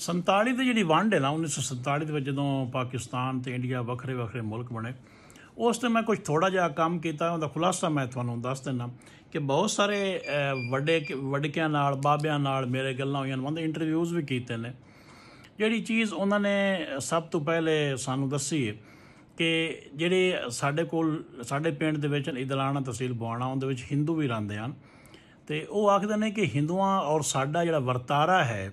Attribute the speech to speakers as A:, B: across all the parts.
A: 47 ਦੀ ਜਿਹੜੀ ਵੰਡ ਹੈ ਨਾ 1947 ਦੇ ਵਿੱਚ ਜਦੋਂ ਪਾਕਿਸਤਾਨ ਤੇ ਇੰਡੀਆ ਵੱਖਰੇ ਵੱਖਰੇ ਮੁਲਕ ਬਣੇ ਉਸ ਤੇ ਮੈਂ ਕੁਝ ਥੋੜਾ ਜਿਹਾ ਕੰਮ ਕੀਤਾ ਉਹਦਾ ਖੁਲਾਸਾ ਮੈਂ ਤੁਹਾਨੂੰ ਦੱਸ ਦਿੰਨਾ ਕਿ ਬਹੁਤ ਸਾਰੇ ਵੱਡੇ ਵੱਡਕਿਆਂ ਨਾਲ ਬਾਬਿਆਂ ਨਾਲ ਮੇਰੇ ਗੱਲਾਂ ਹੋਈਆਂ ਉਹਨਾਂ ਦੇ ਇੰਟਰਵਿਊਜ਼ ਵੀ ਕੀਤੇ ਨੇ ਜਿਹੜੀ ਚੀਜ਼ ਉਹਨਾਂ ਨੇ ਸਭ ਤੋਂ ਪਹਿਲੇ ਸਾਨੂੰ ਦੱਸੀ ਹੈ ਕਿ ਜਿਹੜੇ ਸਾਡੇ ਕੋਲ ਸਾਡੇ ਪਿੰਡ ਦੇ ਵਿੱਚ ਇਦਲਾਣਾ ਤਹਿਸੀਲ ਬਵਾਣਾ ਉਹਦੇ ਵਿੱਚ ਹਿੰਦੂ ਵੀ ਰਹਿੰਦੇ ਹਨ ਤੇ ਉਹ ਆਖਦੇ ਨੇ ਕਿ ਹਿੰਦੂਆਂ ਔਰ ਸਾਡਾ ਜਿਹੜਾ ਵਰਤਾਰਾ ਹੈ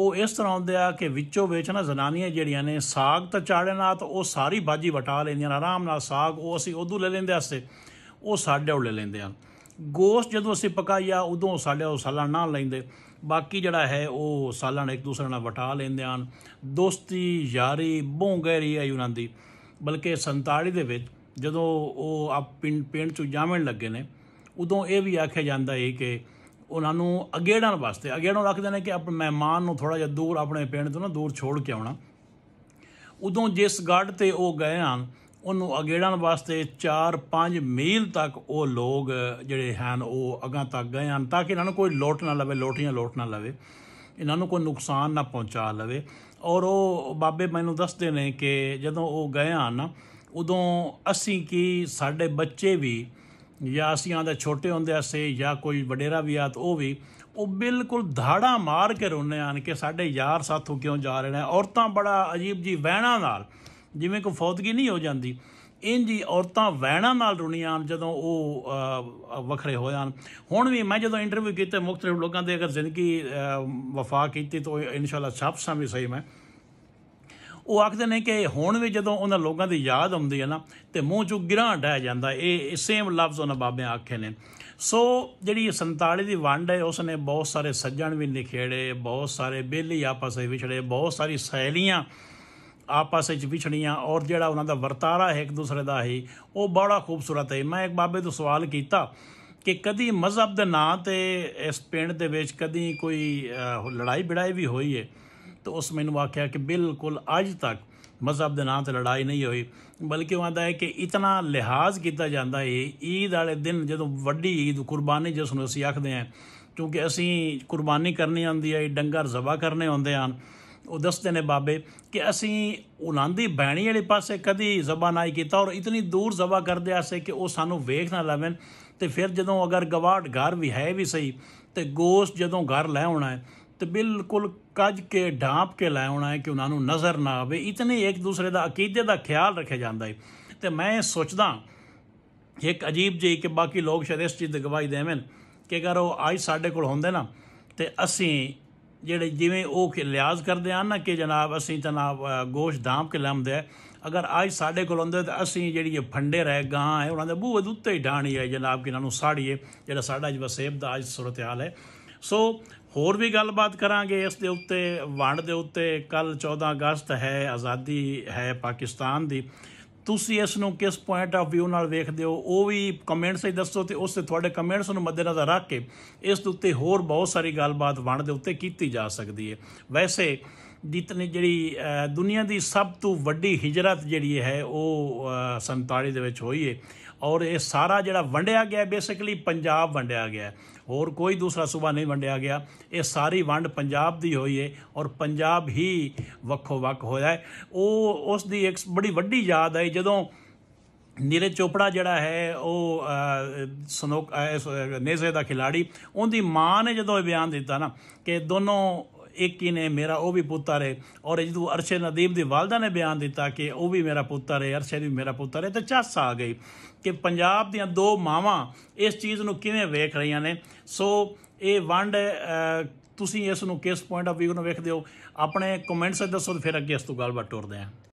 A: ਉਹ ਇਸ ਤਰ੍ਹਾਂ ਹੁੰਦੇ ਆ ਕਿ ਵਿੱਚੋਂ ਵਿੱਚ ਨਾ ਜ਼ਨਾਨੀਆਂ ਜਿਹੜੀਆਂ ਨੇ ਸਾਗ ਤਾਂ ਚਾੜਨ ਤਾਂ ਉਹ ਸਾਰੀ ਬਾਜੀ ਵਟਾ ਲੈਂਦੀਆਂ ਆਰਾਮ ਨਾਲ ਸਾਗ ਉਹ ਅਸੀਂ ਉਦੋਂ ਲੈ ਲੈਂਦੇ ਆਸੇ ਉਹ ਸਾਡੇ ਉਹ ਲੈ ਲੈਂਦੇ ਆ ਗੋਸ਼ਟ ਜਦੋਂ ਅਸੀਂ ਪਕਾਇਆ ਉਦੋਂ ਸਾਡੇ ਉਹ ਸਾਲਾ ਨਾ ਲੈਂਦੇ ਬਾਕੀ ਜਿਹੜਾ ਹੈ ਉਹ ਸਾਲਾਂ ਇੱਕ ਦੂਸਰੇ ਨਾਲ ਵਟਾ ਲੈਂਦੇ ਆਂ ਦੋਸਤੀ ਯਾਰੀ ਗਹਿਰੀ ਹੈ ਉਹਨਾਂ ਦੀ ਬਲਕਿ 47 ਦੇ ਵਿੱਚ ਜਦੋਂ ਉਹ ਆ ਪਿੰਡ ਪਿੰਡ ਚ ਜਾਵਣ ਲੱਗੇ ਨੇ ਉਦੋਂ ਇਹ ਵੀ ਆਖਿਆ ਜਾਂਦਾ ਹੈ ਕਿ ਉਹਨਾਂ ਨੂੰ ਅਗੇੜਨ ਵਾਸਤੇ ਅਗੇੜੋਂ ਰੱਖਦੇ ਨੇ ਕਿ ਆਪਣੇ ਮਹਿਮਾਨ ਨੂੰ ਥੋੜਾ ਜਿਹਾ ਦੂਰ ਆਪਣੇ ਪਿੰਡ ਤੋਂ ਨਾ ਦੂਰ ਛੋੜ ਕੇ ਆਉਣਾ ਉਦੋਂ ਜਿਸ ਗੜ ਤੇ ਉਹ ਗਏ ਹਨ ਉਹਨੂੰ ਅਗੇੜਨ ਵਾਸਤੇ 4-5 ਮੀਲ ਤੱਕ ਉਹ ਲੋਕ ਜਿਹੜੇ ਹਨ ਉਹ ਅਗਾ ਤੱਕ ਗਏ ਹਨ ਤਾਂ ਕਿ ਇਹਨਾਂ ਨੂੰ ਕੋਈ ਲੋਟ ਨਾ ਲਵੇ ਲੋਟੀਆਂ ਲੋਟ ਨਾ ਲਵੇ ਇਹਨਾਂ ਨੂੰ ਕੋਈ ਨੁਕਸਾਨ ਨਾ ਪਹੁੰਚਾ ਲਵੇ ਔਰ ਉਹ ਬਾਬੇ ਮੈਨੂੰ ਦੱਸਦੇ ਨੇ ਕਿ ਜਦੋਂ ਉਹ ਗਏ ਹਨ ਉਦੋਂ ਅਸੀਂ ਕੀ ਸਾਡੇ ਬੱਚੇ ਵੀ ਜਾਂ ਅਸੀਂ ਆਂਦੇ ਛੋਟੇ ਹੁੰਦੇ ਸੇ ਜਾਂ ਕੋਈ ਵਡੇਰਾ ਵੀ ਆ ਤਾਂ ਉਹ ਵੀ ਉਹ ਬਿਲਕੁਲ ਧਾੜਾ ਮਾਰ ਕੇ ਰੋਣੇ ਆਣ ਕੇ ਸਾਡੇ ਯਾਰ ਸਾਥੋਂ ਕਿਉਂ ਜਾ ਰਹੇ ਨੇ ਔਰਤਾਂ ਬੜਾ ਅਜੀਬ ਜੀ ਵਹਿਣਾ ਨਾਲ ਜਿਵੇਂ ਕੋ ਫੌਤਗੀ ਨਹੀਂ ਹੋ ਜਾਂਦੀ ਇੰਜੀ ਔਰਤਾਂ ਵਹਿਣਾ ਨਾਲ ਰੁਣੀਆਂ ਜਦੋਂ ਉਹ ਵੱਖਰੇ ਹੋ ਜਾਣ ਹੁਣ ਵੀ ਮੈਂ ਜਦੋਂ ਇੰਟਰਵਿਊ ਕੀਤੇ ਮੁਖਤਲਫ ਲੋਕਾਂ ਦੇ ਅਗਰ ਜ਼ਿੰਦਗੀ ਵਫਾ ਕੀਤੀ ਤਾਂ ਇਨਸ਼ਾਅੱਲਾ ਸਭ ਸਾਂ ਵੀ ਸਹੀ ਮੈਂ ਉਹ ਆਖਦੇ ਨੇ ਕਿ ਹੁਣ ਵੀ ਜਦੋਂ ਉਹਨਾਂ ਲੋਕਾਂ ਦੀ ਯਾਦ ਆਉਂਦੀ ਹੈ ਨਾ ਤੇ ਮੂੰਹ ਚੋਂ ਗਿਰਾਂ ਡਹਿ ਜਾਂਦਾ ਇਹ ਸੇਮ ਲਫ਼ਜ਼ ਉਹਨਾਂ ਬਾਬਿਆਂ ਆਖੇ ਨੇ ਸੋ ਜਿਹੜੀ 47 ਦੀ ਵੰਡ ਹੈ ਉਸ ਨੇ ਬਹੁਤ ਸਾਰੇ ਸੱਜਣ ਵੀ ਨਿਖੇੜੇ ਬਹੁਤ ਸਾਰੇ ਬੇਲੀ ਆਪਸ ਵਿੱਚ ਵਿਛੜੇ ਬਹੁਤ ਸਾਰੀ ਸਹੇਲੀਆਂ ਆਪਸ ਵਿੱਚ ਵਿਛੜੀਆਂ ਔਰ ਜਿਹੜਾ ਉਹਨਾਂ ਦਾ ਵਰਤਾਰਾ ਹੈ ਇੱਕ ਦੂਸਰੇ ਦਾ ਹੀ ਉਹ ਬੜਾ ਖੂਬਸੂਰਤ ਹੈ ਮੈਂ ਇੱਕ ਬਾਬੇ ਤੋਂ ਸਵਾਲ ਕੀਤਾ ਕਿ ਕਦੀ ਮਜ਼ਹਬ ਦੇ ਨਾਂ ਤੇ ਇਸ ਪਿੰਡ ਦੇ ਵਿੱਚ ਕਦੀ ਕੋਈ ਲੜਾਈ ਬਿੜਾਈ ਵੀ ਹੋਈ ਹੈ ਤਾਂ ਉਸ ਮੈਨੂੰ ਆਖਿਆ ਕਿ ਬਿਲਕੁਲ ਅੱਜ ਤੱਕ ਮਜ਼ਹਬ ਦੇ ਨਾਂ ਤੇ ਲੜਾਈ ਨਹੀਂ ਹੋਈ ਬਲਕਿ ਉਹ ਆਂਦਾ ਹੈ ਕਿ ਇਤਨਾ ਲਿਹਾਜ਼ ਕੀਤਾ ਜਾਂਦਾ ਹੈ ਈਦ ਵਾਲੇ ਦਿਨ ਜਦੋਂ ਵੱਡੀ ਈਦ ਕੁਰਬਾਨੀ ਜਿਸ ਨੂੰ ਅਸੀਂ ਆਖਦੇ ਹਾਂ ਕਿਉਂਕਿ ਅਸੀਂ ਕੁਰਬਾਨੀ ਕਰਨੀ ਆਂਦੀ ਹੈ ਡੰਗਰ ਜ਼ਬਾ ਕਰਨੇ ਹੁੰਦੇ ਹਨ ਉਹ ਦੱਸਦੇ ਨੇ ਬਾਬੇ ਕਿ ਅਸੀਂ ਉਹਨਾਂ ਦੀ ਬੈਣੀ ਵਾਲੇ ਪਾਸੇ ਕਦੀ ਜ਼ਬਾ ਨਹੀਂ ਕੀਤਾ ਔਰ ਇਤਨੀ ਦੂਰ ਜ਼ਬਾ ਕਰਦੇ ਆਸੇ ਕਿ ਉਹ ਸਾਨੂੰ ਵੇਖ ਨਾ ਲਵਣ ਤੇ ਫਿਰ ਜਦੋਂ ਅਗਰ ਗਵਾਟ ਘਰ ਵੀ ਹੈ ਵੀ ਸਹੀ ਤੇ ਗੋਸ਼ ਜਦੋਂ ਘਰ ਲੈ ਆਉਣਾ ਹੈ ਤੇ ਬਿਲਕੁਲ ਕੱਜ ਕੇ ਢਾਂਪ ਕੇ ਲਾਉਣਾ ਹੈ ਕਿ ਉਹਨਾਂ ਨੂੰ ਨਜ਼ਰ ਨਾ ਆਵੇ ਇਤਨੇ ਇੱਕ ਦੂਸਰੇ ਦਾ ਅਕੀਦੇ ਦਾ ਖਿਆਲ ਰੱਖਿਆ ਜਾਂਦਾ ਹੈ ਤੇ ਮੈਂ ਸੋਚਦਾ ਇੱਕ ਅਜੀਬ ਜਿਹੀ ਕਿ ਬਾਕੀ ਲੋਕ ਸ਼ਾਇਦ ਇਸ ਚੀਜ਼ ਦੀ ਗਵਾਹੀ ਦੇਵਣ ਕਿ ਅਗਰ ਉਹ ਅੱਜ ਸਾਡੇ ਕੋਲ ਹੁੰਦੇ ਨਾ ਤੇ ਅਸੀਂ ਜਿਹੜੇ ਜਿਵੇਂ ਉਹ ਕਿ ਲਿਆਜ਼ ਕਰਦੇ ਆ ਨਾ ਕਿ ਜਨਾਬ ਅਸੀਂ ਤਨਾਬ ਗੋਸ਼ ਧਾਮ ਕੇ ਲੰਮਦੇ ਅਗਰ ਅੱਜ ਸਾਡੇ ਕੋਲ ਹੁੰਦੇ ਤਾਂ ਅਸੀਂ ਜਿਹੜੀ ਇਹ ਫੰਡੇ ਰਹਿ ਗਾਂ ਹੈ ਉਹਨਾਂ ਦੇ ਬੂਹ ਦੇ ਉੱਤੇ ਹੀ ਢਾਣੀ ਹੈ ਜਨਾਬ ਕਿ ਇਹਨਾਂ ਨੂੰ ਸਾੜੀਏ ਜਿਹੜਾ ਸਾਡਾ ਅੱਜ ਵਸੇਬ ਦਾ ਅੱਜ ਸੁਰਤਿਆਲ ਹਾਲ ਹੈ ਸੋ ਹੋਰ ਵੀ ਗੱਲਬਾਤ ਕਰਾਂਗੇ ਇਸ ਦੇ ਉੱਤੇ ਵੰਡ ਦੇ ਉੱਤੇ ਕੱਲ 14 ਅਗਸਤ ਹੈ ਆਜ਼ਾਦੀ ਹੈ ਪਾਕਿਸਤਾਨ ਦੀ ਤੁਸੀਂ ਇਸ ਨੂੰ ਕਿਸ ਪੁਆਇੰਟ ਆਫ View ਨਾਲ ਵੇਖਦੇ ਹੋ ਉਹ ਵੀ ਕਮੈਂਟਸ ਵਿੱਚ ਦੱਸੋ ਤੇ ਉਸ ਤੇ ਤੁਹਾਡੇ ਕਮੈਂਟਸ ਨੂੰ ਮੱਦੇਨਜ਼ਰ ਰੱਖ ਕੇ ਇਸ ਦੇ ਉੱਤੇ ਹੋਰ ਬਹੁਤ ਸਾਰੀ ਗੱਲਬਾਤ ਵੰਡ ਦੇ ਉੱਤੇ ਕੀਤੀ ਜਾ ਸਕਦੀ ਹੈ ਵੈਸੇ ਜਿਤਨੀ ਜਿਹੜੀ ਦੁਨੀਆ ਦੀ ਸਭ ਤੋਂ ਵੱਡੀ ਹਿਜਰਤ ਜਿਹੜੀ ਹੈ ਉਹ 47 ਦੇ ਵਿੱਚ ਹੋਈ ਹੈ ਔਰ ਇਹ ਸਾਰਾ ਜਿਹੜਾ ਵੰਡਿਆ ਗਿਆ ਬੇਸਿਕਲੀ ਪੰਜਾਬ ਵੰਡਿਆ ਗਿਆ ਹੋਰ ਕੋਈ ਦੂਸਰਾ ਸੂਬਾ ਨਹੀਂ ਵੰਡਿਆ ਗਿਆ ਇਹ ਸਾਰੀ ਵੰਡ ਪੰਜਾਬ ਦੀ ਹੋਈ ਏ ਔਰ ਪੰਜਾਬ ਹੀ ਵੱਖੋ ਵੱਖ ਹੋਇਆ ਉਹ ਉਸ ਦੀ ਇੱਕ ਬੜੀ ਵੱਡੀ ਯਾਦ ਹੈ ਜਦੋਂ ਨੀਰਜ ਚੋਪੜਾ ਜਿਹੜਾ ਹੈ ਉਹ ਸਨੋਕ ਨੇਜ਼ੇ ਦਾ ਖਿਲਾੜੀ ਉਹਦੀ ਮਾਂ ਨੇ ਜਦੋਂ ਇਹ ਬਿਆਨ ਦਿੱਤਾ ਨਾ ਕਿ ਦੋਨੋਂ ਇੱਕ ਹੀ ਨੇ ਮੇਰਾ ਉਹ ਵੀ ਪੁੱਤਰ ਹੈ ਔਰ ਜਦੋਂ ਅਰਸ਼ੇ ਨਦੀਮ ਦੀ ਵਾਲਦਾ ਨੇ ਬਿਆਨ ਦਿੱਤਾ ਕਿ ਉਹ ਵੀ ਮੇਰਾ ਪੁੱਤਰ ਹੈ ਅਰਸ਼ੇ ਵੀ ਮੇਰਾ ਪੁੱਤਰ ਹੈ ਤੇ ਚਾਸ ਆ ਗਈ ਕਿ ਪੰਜਾਬ ਦੀਆਂ ਦੋ ਮਾਵਾਂ ਇਸ ਚੀਜ਼ ਨੂੰ ਕਿਵੇਂ ਵੇਖ ਰਹੀਆਂ ਨੇ ਸੋ ਇਹ ਵੰਡ ਤੁਸੀਂ ਇਸ ਨੂੰ ਕਿਸ ਪੁਆਇੰਟ ਆਫ View ਨੂੰ ਵੇਖਦੇ ਹੋ ਆਪਣੇ ਕਮੈਂਟਸ ਵਿੱਚ ਦੱਸੋ ਫਿਰ ਅੱਗੇ ਇਸ ਤੋਂ ਗੱਲਬਾਤ ਟੋਰਦੇ ਆਂ